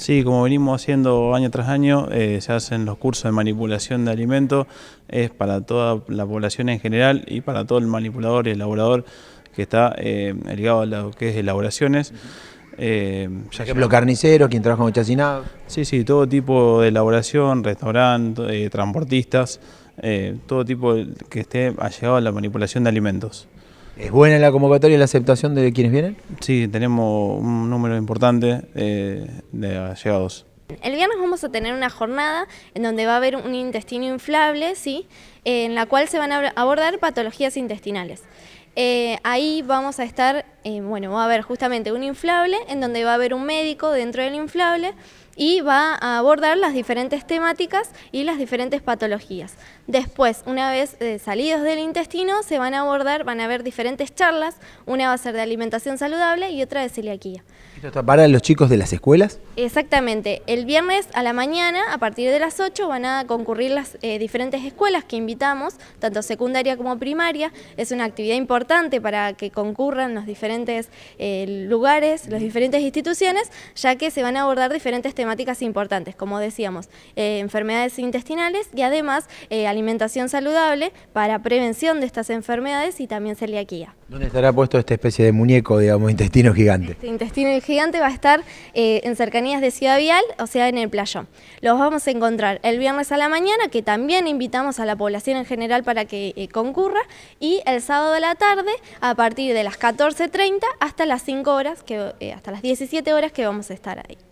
Sí, como venimos haciendo año tras año, eh, se hacen los cursos de manipulación de alimentos, es para toda la población en general y para todo el manipulador y elaborador que está eh, ligado a lo que es elaboraciones. eh Por ejemplo, carniceros, quien trabaja con chacinado. Sí, sí, todo tipo de elaboración, restaurante, eh, transportistas, todo tipo que esté allegado a la manipulación de alimentos. ¿Es buena la convocatoria y la aceptación de quienes vienen? Sí, tenemos un número importante eh, de llegados. El viernes vamos a tener una jornada en donde va a haber un intestino inflable, ¿sí? Eh, en la cual se van a abordar patologías intestinales. Eh, ahí vamos a estar, bueno, va a haber justamente un inflable en donde va a haber un médico dentro del inflable y va a abordar las diferentes temáticas y las diferentes patologías. Después, una vez eh, salidos del intestino, se van a abordar, van a haber diferentes charlas, una va a ser de alimentación saludable y otra de celiaquía. ¿Esto está para los chicos de las escuelas? Exactamente. El viernes a la mañana, a partir de las 8, van a concurrir las eh, diferentes escuelas que invitamos, tanto secundaria como primaria. Es una actividad importante para que concurran los diferentes eh, lugares, las diferentes instituciones, ya que se van a abordar diferentes temáticas importantes, como decíamos, eh, enfermedades intestinales y además eh, alimentación saludable para prevención de estas enfermedades y también celiaquía. ¿Dónde estará puesto esta especie de muñeco, digamos, intestino gigante? Este intestino gigante va a estar eh, en cercanías de Ciudad Vial, o sea, en el playón. Los vamos a encontrar el viernes a la mañana, que también invitamos a la población en general para que concurra, y el sábado a la tarde a partir de las 14.30 hasta las 5 horas, que, hasta las 17 horas que vamos a estar ahí.